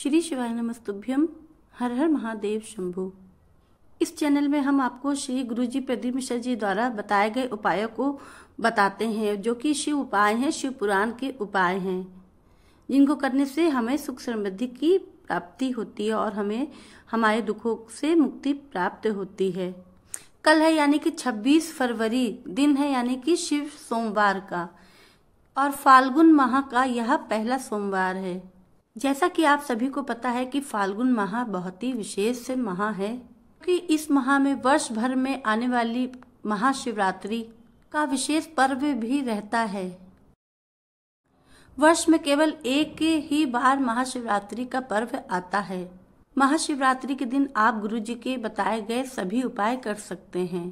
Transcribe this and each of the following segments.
श्री शिवाय नमस्तुभ्यम हर हर महादेव शंभु इस चैनल में हम आपको श्री गुरुजी प्रदीप मिश्र जी द्वारा बताए गए उपायों को बताते हैं जो कि शिव उपाय हैं शिव पुराण के उपाय हैं जिनको करने से हमें सुख समृद्धि की प्राप्ति होती है और हमें हमारे दुखों से मुक्ति प्राप्त होती है कल है यानी कि 26 फरवरी दिन है यानी कि शिव सोमवार का और फाल्गुन माह का यह पहला सोमवार है जैसा कि आप सभी को पता है कि फाल्गुन माह बहुत ही विशेष से माह है क्योंकि इस माह में वर्ष भर में आने वाली महाशिवरात्रि का विशेष पर्व भी रहता है वर्ष में केवल एक ही बार महाशिवरात्रि का पर्व आता है महाशिवरात्रि के दिन आप गुरु जी के बताए गए सभी उपाय कर सकते हैं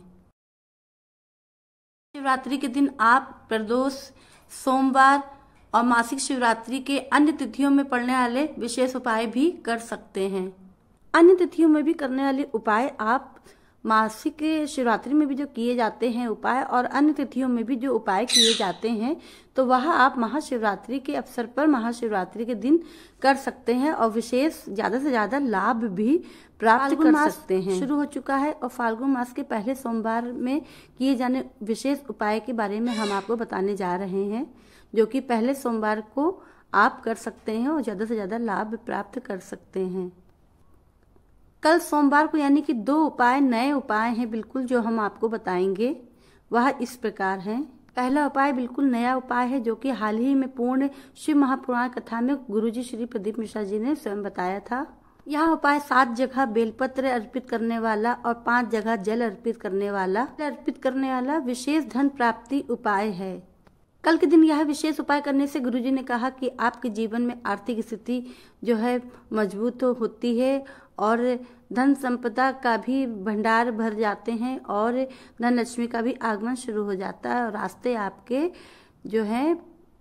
शिवरात्रि के दिन आप प्रदोष सोमवार और मासिक शिवरात्रि के अन्य तिथियों में पड़ने वाले विशेष उपाय भी कर सकते हैं अन्य तिथियों में भी करने वाले उपाय आप मासिक शिवरात्रि में भी जो किए जाते हैं उपाय और अन्य तिथियों में भी जो उपाय किए जाते हैं तो वह आप महाशिवरात्रि के अवसर पर महाशिवरात्रि के दिन कर सकते हैं और विशेष ज्यादा से ज्यादा लाभ भी प्राप्त कर सकते हैं शुरू हो चुका है और फाल्गुन मास के पहले सोमवार में किए जाने विशेष उपाय के बारे में हम आपको बताने जा रहे हैं जो कि पहले सोमवार को आप कर सकते हैं और ज़्यादा से ज़्यादा लाभ प्राप्त कर सकते हैं कल सोमवार को यानी कि दो उपाय नए उपाय हैं बिल्कुल जो हम आपको बताएंगे वह इस प्रकार हैं पहला उपाय बिल्कुल नया उपाय है जो कि हाल ही में पूर्ण शिव महापुराण कथा में गुरुजी श्री प्रदीप मिश्रा जी ने स्वयं बताया था यह उपाय सात जगह बेलपत्र अर्पित करने वाला और पांच जगह जल अर्पित करने वाला अर्पित करने वाला विशेष धन प्राप्ति उपाय है कल के दिन यह विशेष उपाय करने से गुरुजी ने कहा कि आपके जीवन में आर्थिक स्थिति जो है मजबूत होती है और धन संपदा का भी भंडार भर जाते हैं और धन लक्ष्मी का भी आगमन शुरू हो जाता है और रास्ते आपके जो है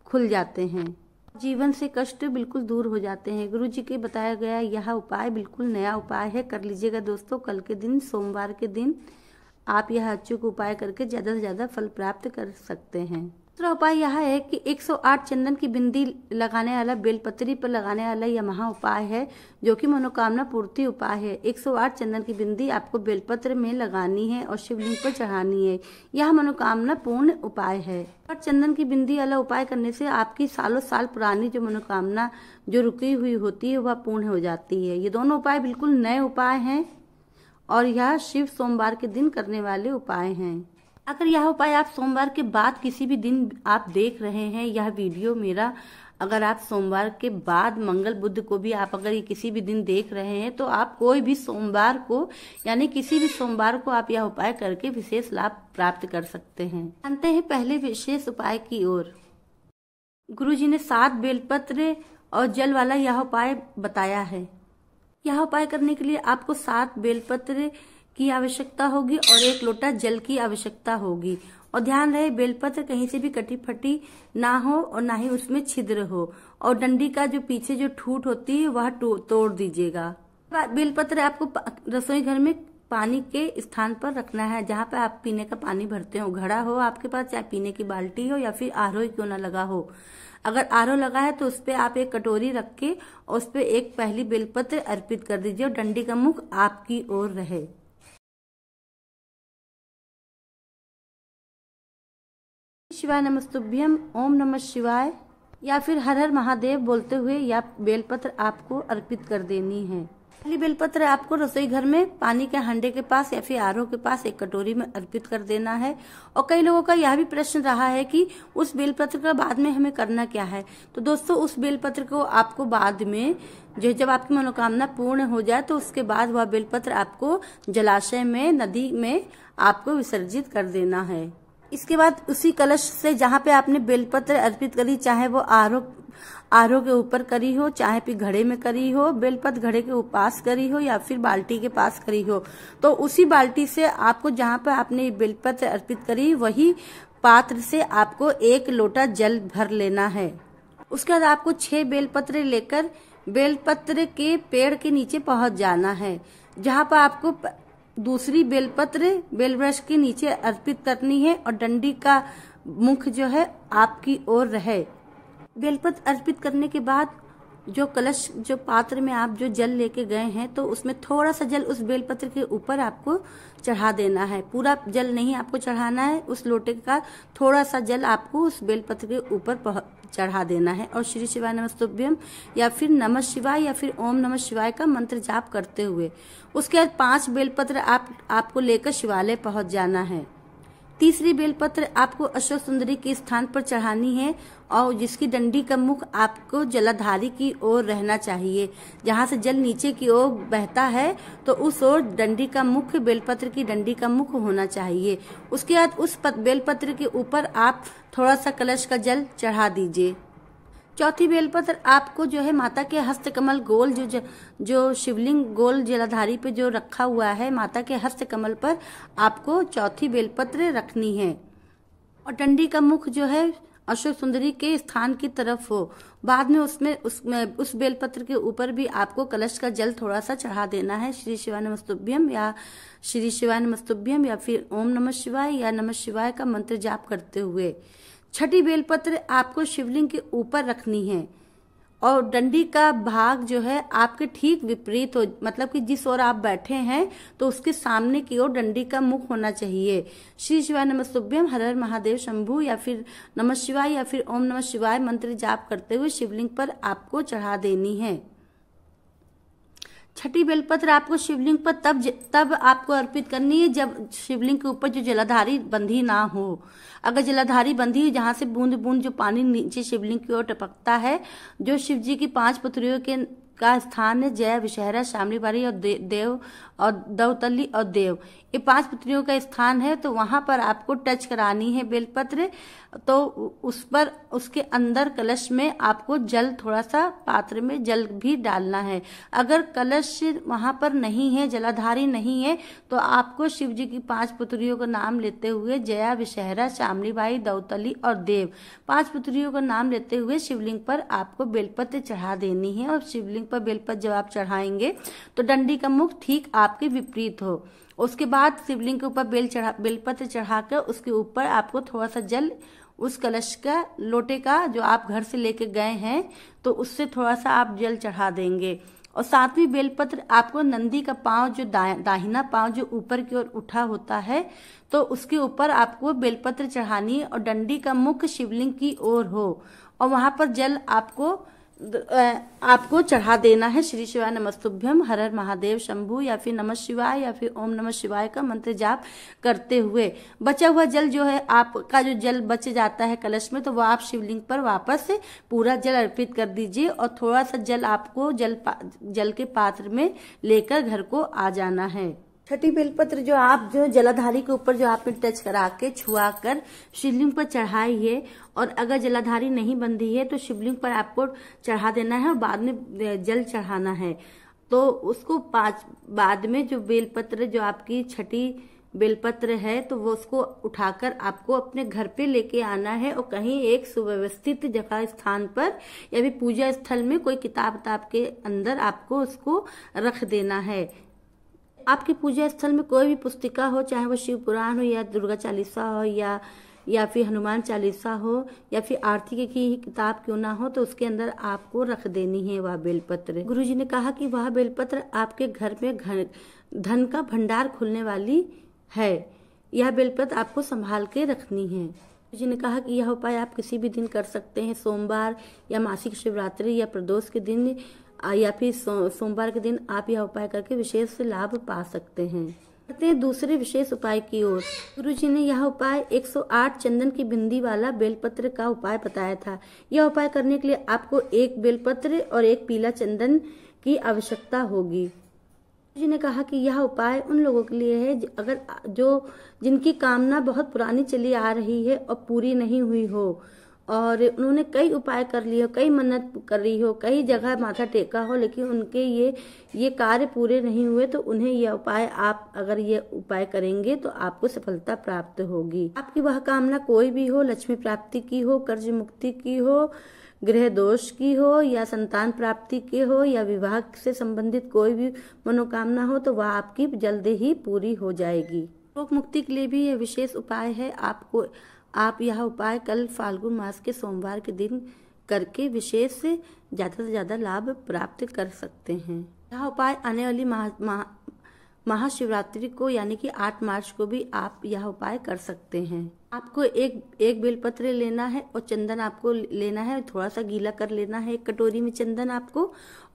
खुल जाते हैं जीवन से कष्ट बिल्कुल दूर हो जाते हैं गुरु जी के बताया गया यह उपाय बिल्कुल नया उपाय है कर लीजिएगा दोस्तों कल के दिन सोमवार के दिन आप यह अचूक उपाय करके ज़्यादा से ज़्यादा फल प्राप्त कर सकते हैं दूसरा उपाय यह है कि 108 चंदन की बिंदी लगाने वाला बेलपत्री पर लगाने वाला यह महा उपाय है जो कि मनोकामना पूर्ति उपाय है 108 चंदन की बिंदी आपको बेलपत्र में लगानी है और शिवलिंग पर चढ़ानी है यह मनोकामना पूर्ण उपाय है और चंदन की बिंदी वाला उपाय करने से आपकी सालों साल पुरानी जो मनोकामना जो रुकी हुई होती है वह पूर्ण हो जाती है ये दोनों उपाय बिल्कुल नए उपाय हैं और यह शिव सोमवार के दिन करने वाले उपाय हैं अगर यह उपाय आप सोमवार के बाद किसी भी दिन आप देख रहे हैं यह वीडियो मेरा अगर आप सोमवार के बाद मंगल बुद्ध को भी आप अगर ये किसी भी दिन देख रहे हैं तो आप कोई भी सोमवार को यानी किसी भी सोमवार को आप यह उपाय करके विशेष लाभ प्राप्त कर सकते हैं जानते हैं पहले विशेष उपाय की ओर गुरु जी ने सात बेलपत्र और जल वाला यह उपाय बताया है यह उपाय करने के लिए आपको सात बेलपत्र की आवश्यकता होगी और एक लोटा जल की आवश्यकता होगी और ध्यान रहे बेलपत्र कहीं से भी कटी फटी ना हो और ना ही उसमें छिद्र हो और डंडी का जो पीछे जो ठूट होती है वह तोड़ दीजिएगा बेलपत्र आपको रसोई घर में पानी के स्थान पर रखना है जहाँ पे आप पीने का पानी भरते हो घड़ा हो आपके पास चाहे पीने की बाल्टी हो या फिर आर क्यों ना लगा हो अगर आर लगा है तो उस पर आप एक कटोरी रख के और उस पर एक पहली बेलपत्र अर्पित कर दीजिए और डंडी का मुख आपकी ओर रहे शिवाय नमस्तुभ्यम ओम नमः शिवाय या फिर हर हर महादेव बोलते हुए या बेलपत्र आपको अर्पित कर देनी है पहली बेलपत्र आपको रसोई घर में पानी के हंडे के पास या फिर आरओ के पास एक कटोरी में अर्पित कर देना है और कई लोगों का यह भी प्रश्न रहा है कि उस बेलपत्र का बाद में हमें करना क्या है तो दोस्तों उस बेलपत्र को आपको बाद में जो जब आपकी मनोकामना पूर्ण हो जाए तो उसके बाद वह बेलपत्र आपको जलाशय में नदी में आपको विसर्जित कर देना है इसके बाद उसी कलश से जहाँ पे आपने बेलपत्र अर्पित करी चाहे वो आरो आरो के ऊपर करी हो चाहे फिर घड़े में करी हो बेलपत्र घड़े के पास करी हो या फिर बाल्टी के पास करी हो तो उसी बाल्टी से आपको जहाँ पे आपने बेलपत्र अर्पित करी वही पात्र से आपको एक लोटा जल भर लेना है उसके बाद आपको छह बेलपत्र लेकर बेलपत्र के पेड़ के नीचे पहुंच जाना है जहाँ पर आपको दूसरी बेलपत्र बेल ब्रश के नीचे अर्पित करनी है और डंडी का मुख जो है आपकी ओर रहे बेलपत्र अर्पित करने के बाद जो कलश जो पात्र में आप जो जल लेके गए हैं तो उसमें थोड़ा सा जल उस बेलपत्र के ऊपर आपको चढ़ा देना है पूरा जल नहीं आपको चढ़ाना है उस लोटे का थोड़ा सा जल आपको उस बेलपत्र के ऊपर चढ़ा देना है और श्री शिवाय नमस्तुभ्यम या फिर नमः शिवाय या फिर ओम नमः शिवाय का मंत्र जाप करते हुए उसके बाद पांच बेलपत्र आप आपको लेकर शिवालय पहुंच जाना है तीसरी बेलपत्र आपको अशोक सुंदरी के स्थान पर चढ़ानी है और जिसकी डंडी का मुख आपको जलाधारी की ओर रहना चाहिए जहाँ से जल नीचे की ओर बहता है तो उस ओर डंडी का मुख बेलपत्र की डंडी का मुख होना चाहिए उसके बाद उस बेलपत्र के ऊपर आप थोड़ा सा कलश का जल चढ़ा दीजिए चौथी बेलपत्र आपको जो है माता के हस्तकमल गोल जो, जो शिवलिंग गोल जलाधारी पे जो रखा हुआ है माता के हस्तकमल पर आपको चौथी बेलपत्र रखनी है और टंडी का मुख जो है अशोक सुंदरी के स्थान की तरफ हो बाद में उसमें उसमें उस बेलपत्र के ऊपर भी आपको कलश का जल थोड़ा सा चढ़ा देना है श्री शिवाय नमस्तुभ्यम या श्री शिवाय नमस्तुभ्यम या फिर ओम नमः शिवाय या नमः शिवाय का मंत्र जाप करते हुए छठी बेलपत्र आपको शिवलिंग के ऊपर रखनी है और डंडी का भाग जो है आपके ठीक विपरीत हो मतलब कि जिस ओर आप बैठे हैं तो उसके सामने की ओर डंडी का मुख होना चाहिए श्री शिवाय नमः सुभ्यम हर हर महादेव शंभु या फिर नमः शिवाय या फिर ओम नमः शिवाय मंत्र जाप करते हुए शिवलिंग पर आपको चढ़ा देनी है छठी बेलपत्र आपको शिवलिंग पर तब तब आपको अर्पित करनी है जब शिवलिंग के ऊपर जो जलाधारी बंधी ना हो अगर जलाधारी बंधी जहाँ से बूंद बूंद जो पानी नीचे शिवलिंग की ओर टपकता है जो शिव जी की पांच पुत्रियों के का स्थान है जय विशहरा बारी और दे, देव और दवतली और देव ये पांच पुत्रियों का स्थान है तो वहां पर आपको टच करानी है बेलपत्र तो उस पर उसके अंदर कलश में आपको जल थोड़ा सा पात्र में जल भी डालना है अगर कलश वहां पर नहीं है जलाधारी नहीं है तो आपको शिव जी की पांच पुत्रियों का नाम लेते हुए जया विशहरा शामलीबाई दौतली और देव पांच पुत्रियों का नाम लेते हुए शिवलिंग पर आपको बेलपत्र चढ़ा देनी है और शिवलिंग पर बेलपत्र जब आप चढ़ाएंगे तो डंडी का मुख ठीक आपके विपरीत हो उसके बाद शिवलिंग के ऊपर बेल चढ़ा बेलपत्र चढ़ाकर उसके ऊपर आपको थोड़ा सा जल उस कलश का लोटे का जो आप घर से लेके गए हैं तो उससे थोड़ा सा आप जल चढ़ा देंगे और सातवीं बेलपत्र आपको नंदी का पांव जो दा, दाहिना पांव जो ऊपर की ओर उठा होता है तो उसके ऊपर आपको बेलपत्र चढ़ानी और डंडी का मुख शिवलिंग की ओर हो और वहां पर जल आपको आपको चढ़ा देना है श्री शिवाय नमस्तुभ्यम हर हर महादेव शंभु या फिर नमः शिवाय या फिर ओम नमः शिवाय का मंत्र जाप करते हुए बचा हुआ जल जो है आपका जो जल बच जाता है कलश में तो वो आप शिवलिंग पर वापस से पूरा जल अर्पित कर दीजिए और थोड़ा सा जल आपको जल जल के पात्र में लेकर घर को आ जाना है छठी बेलपत्र जो आप जो जलाधारी के ऊपर जो आपने टच करा के छुआ कर शिवलिंग पर चढ़ाई है और अगर जलाधारी नहीं बंधी है तो शिवलिंग पर आपको चढ़ा देना है और बाद में जल चढ़ाना है तो उसको पांच बाद में जो बेलपत्र जो आपकी छठी बेलपत्र है तो वो उसको उठाकर आपको अपने घर पे लेके आना है और कहीं एक सुव्यवस्थित जगह स्थान पर या भी पूजा स्थल में कोई किताब किताब के अंदर आपको उसको रख देना है आपके पूजा स्थल में कोई भी पुस्तिका हो चाहे वो शिव पुराण हो या दुर्गा चालीसा हो या या फिर हनुमान चालीसा हो या फिर आरती की किताब क्यों ना हो तो उसके अंदर आपको रख देनी है वह बेलपत्र गुरु जी ने कहा कि वह बेलपत्र आपके घर में घर धन का भंडार खुलने वाली है यह बेलपत्र आपको संभाल के रखनी है गुरु जी ने कहा कि यह उपाय आप किसी भी दिन कर सकते हैं सोमवार या मासिक शिवरात्रि या प्रदोष के दिन या फिर सोमवार के दिन आप यह उपाय करके विशेष लाभ पा सकते हैं करते हैं दूसरे विशेष उपाय की ओर गुरु जी ने यह उपाय 108 चंदन की बिंदी वाला बेलपत्र का उपाय बताया था यह उपाय करने के लिए आपको एक बेलपत्र और एक पीला चंदन की आवश्यकता होगी गुरु जी ने कहा कि यह उपाय उन लोगों के लिए है अगर जो जिनकी कामना बहुत पुरानी चली आ रही है और पूरी नहीं हुई हो और उन्होंने कई उपाय कर लिए हो कई मन्नत कर रही हो कई जगह माथा टेका हो लेकिन उनके ये ये कार्य पूरे नहीं हुए तो उन्हें यह उपाय आप अगर ये उपाय करेंगे तो आपको सफलता प्राप्त होगी आपकी वह कामना कोई भी हो लक्ष्मी प्राप्ति की हो कर्ज मुक्ति की हो गृह दोष की हो या संतान प्राप्ति की हो या विवाह से संबंधित कोई भी मनोकामना हो तो वह आपकी जल्द ही पूरी हो जाएगी रोग मुक्ति के लिए भी यह विशेष उपाय है आपको आप यह उपाय कल फाल्गुन मास के सोमवार के दिन करके विशेष से ज़्यादा से ज़्यादा लाभ प्राप्त कर सकते हैं यह उपाय आने वाली महा महा महाशिवरात्रि को यानी कि 8 मार्च को भी आप यह उपाय कर सकते हैं आपको एक एक बेलपत्र लेना है और चंदन आपको लेना है थोड़ा सा गीला कर लेना है एक कटोरी में चंदन आपको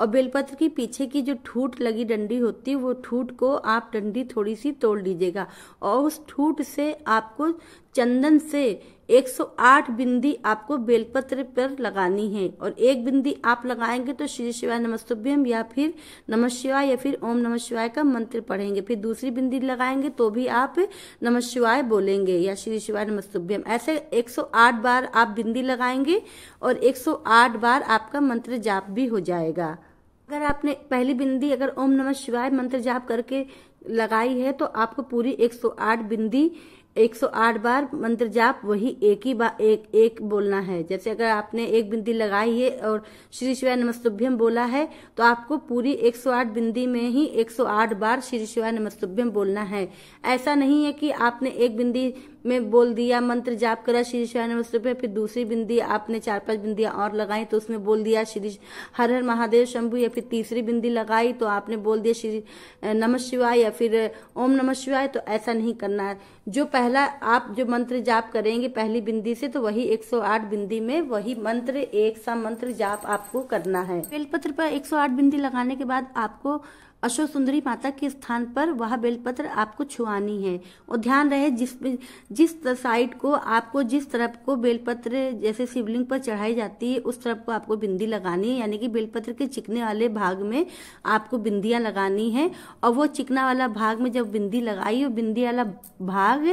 और बेलपत्र की पीछे की जो ठूट लगी डंडी होती है वो ठूट को आप डंडी थोड़ी सी तोड़ लीजिएगा और उस ठूट से आपको चंदन से 108 बिंदी आपको बेलपत्र पर लगानी है और एक बिंदी आप लगाएंगे तो श्री शिवाय नमस्तुभ्यम या फिर नम शिवाय या फिर ओम नम शिवाय का मंत्र पढ़ेंगे फिर दूसरी बिंदी लगाएंगे तो भी आप नम शिवाय बोलेंगे या श्री शिवाय नमस्तुभ्यम ऐसे 108 बार आप बिंदी लगाएंगे और 108 बार आपका मंत्र जाप भी हो जाएगा अगर आपने पहली बिंदी अगर ओम नम शिवाय मंत्र जाप करके लगाई है तो आपको पूरी एक बिंदी 108 बार मंत्र जाप वही एक ही बार एक एक बोलना है जैसे अगर आपने एक बिंदी लगाई है और श्री शिवाय नमस्तुभ्यम बोला है तो आपको पूरी 108 बिंदी में ही 108 बार श्री शिवाय नमस्तुभ्यम बोलना है ऐसा नहीं है कि आपने एक बिंदी में बोल दिया मंत्र जाप करा श्री शिवाय नमस्तुभ्यम फिर दूसरी बिंदी आपने चार पांच बिंदियां और लगाई तो उसमें बोल दिया श्री हर हर महादेव शंभु या फिर तीसरी बिंदी लगाई तो आपने बोल दिया श्री नमः शिवाय या फिर ओम नमः शिवाय तो ऐसा नहीं करना है जो पहला आप जो मंत्र जाप करेंगे पहली बिंदी से तो वही 108 बिंदी में वही मंत्र एक सा मंत्र जाप आपको करना है बेलपत्र पर 108 बिंदी लगाने के बाद आपको अशोक सुंदरी माता के स्थान पर वह बेलपत्र आपको छुआनी है और ध्यान रहे जिस जिस साइड को आपको जिस तरफ को बेलपत्र जैसे शिवलिंग पर चढ़ाई जाती है उस तरफ को आपको बिंदी लगानी है यानी कि बेलपत्र के चिकने वाले भाग में आपको बिंदियां लगानी है और वो चिकना वाला भाग में जब बिंदी लगाई और बिंदी वाला भाग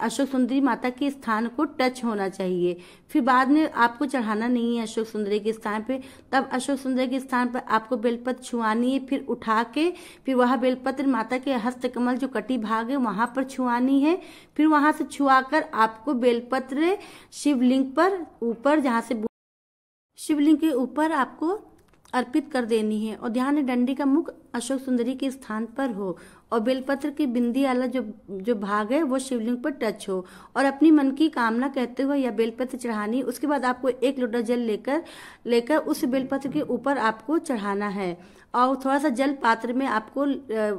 अशोक सुंदरी माता के स्थान को टच होना चाहिए फिर बाद में आपको चढ़ाना नहीं है अशोक सुंदरी के स्थान पर तब अशोक सुंदरी के स्थान पर आपको बेलपत्र छुआनी है फिर उठा के के फिर वह बेलपत्र माता के हस्तकमल जो कटी भाग है वहां पर छुआनी है फिर वहां से छुआकर आपको बेलपत्र शिवलिंग पर ऊपर जहां से शिवलिंग के ऊपर आपको अर्पित कर देनी है और ध्यान डंडी का मुख अशोक सुंदरी के स्थान पर हो और बेलपत्र की बिंदी वाला जो जो भाग है वो शिवलिंग पर टच हो और अपनी मन की कामना कहते हुए या बेलपत्र चढ़ानी उसके बाद आपको एक लोटा जल लेकर लेकर उस बेलपत्र के ऊपर आपको चढ़ाना है और थोड़ा सा जल पात्र में आपको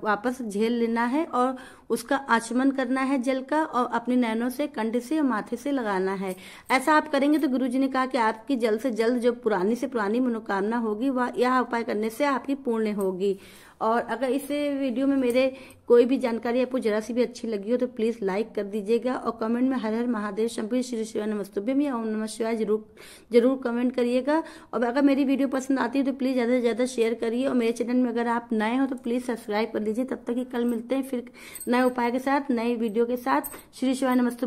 वापस झेल लेना है और उसका आचमन करना है जल का और अपने नैनों से कंठ से और माथे से लगाना है ऐसा आप करेंगे तो गुरु जी ने कहा कि आपकी जल्द से जल्द जो पुरानी से पुरानी मनोकामना होगी वह यह उपाय करने से आपकी पूर्ण होगी और अगर इस वीडियो में मेरे कोई भी जानकारी आपको जरा सी भी अच्छी लगी हो तो प्लीज़ लाइक कर दीजिएगा और कमेंट में हर हर महादेव शंभु श्री शिवाय नमस्तुभ्यम या ओम नमः शिवाय जरूर जरूर कमेंट करिएगा और अगर मेरी वीडियो पसंद आती है तो प्लीज़ ज़्यादा से ज़्यादा शेयर करिए और मेरे चैनल में अगर आप नए हो तो प्लीज़ सब्सक्राइब कर लीजिए तब तक ही कल मिलते हैं फिर नए उपाय के साथ नए वीडियो के साथ श्री शिवाय नमस्तु